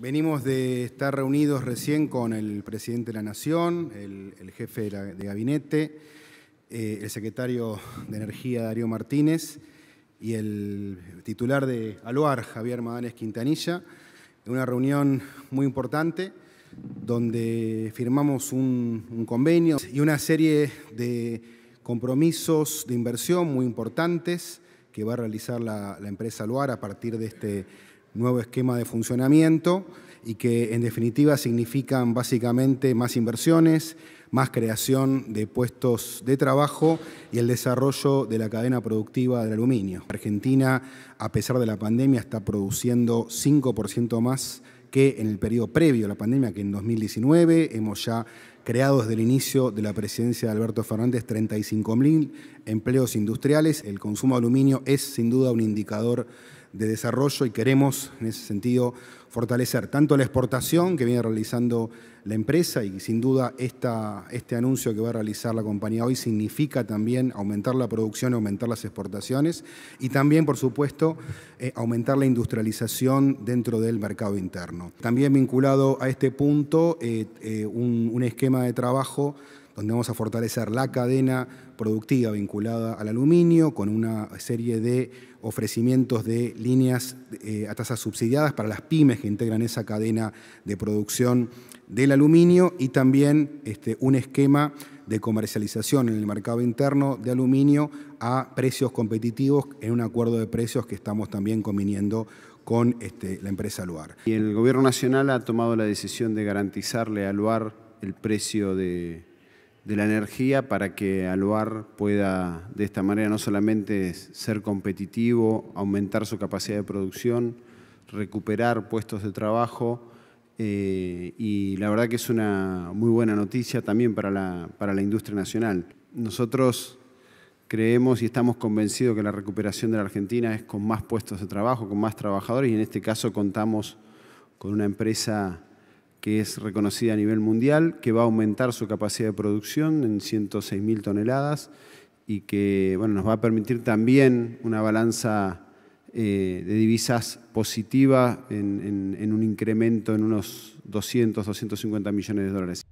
Venimos de estar reunidos recién con el presidente de la Nación, el, jefe de, gabinete, eh, el secretario de Energía, Darío Martínez, y el titular de Aluar, Javier Madanes Quintanilla, en una reunión muy importante donde firmamos un, convenio y una serie de compromisos de inversión muy importantes que va a realizar la, la empresa Aluar a partir de este nuevo esquema de funcionamiento y que en definitiva significan básicamente más inversiones, más creación de puestos de trabajo y el desarrollo de la cadena productiva del aluminio. Argentina, a pesar de la pandemia, está produciendo 5% más que en el periodo previo a la pandemia, que en 2019 hemos ya creado desde el inicio de la presidencia de Alberto Fernández 35.000 empleos industriales. El consumo de aluminio es sin duda un indicador de desarrollo y queremos, en ese sentido, fortalecer tanto la exportación que viene realizando la empresa y sin duda esta, este anuncio que va a realizar la compañía hoy significa también aumentar la producción, aumentar las exportaciones y también, por supuesto, eh, aumentar la industrialización dentro del mercado interno. También vinculado a este punto, eh, eh, un esquema de trabajo donde vamos a fortalecer la cadena productiva vinculada al aluminio con una serie de ofrecimientos de líneas eh, a tasas subsidiadas para las pymes que integran esa cadena de producción del aluminio y también este, un esquema de comercialización en el mercado interno de aluminio a precios competitivos en un acuerdo de precios que estamos también conviniendo con este, la empresa Aluar. Y el Gobierno Nacional ha tomado la decisión de garantizarle a Luar el precio de de la energía para que Aluar pueda de esta manera no solamente ser competitivo, aumentar su capacidad de producción, recuperar puestos de trabajo eh, y la verdad que es una muy buena noticia también para la, para la industria nacional. Nosotros creemos y estamos convencidos que la recuperación de la Argentina es con más puestos de trabajo, con más trabajadores y en este caso contamos con una empresa que es reconocida a nivel mundial, que va a aumentar su capacidad de producción en 106.000 toneladas y que bueno, nos va a permitir también una balanza eh, de divisas positiva en un incremento en unos 200, 250 millones de dólares.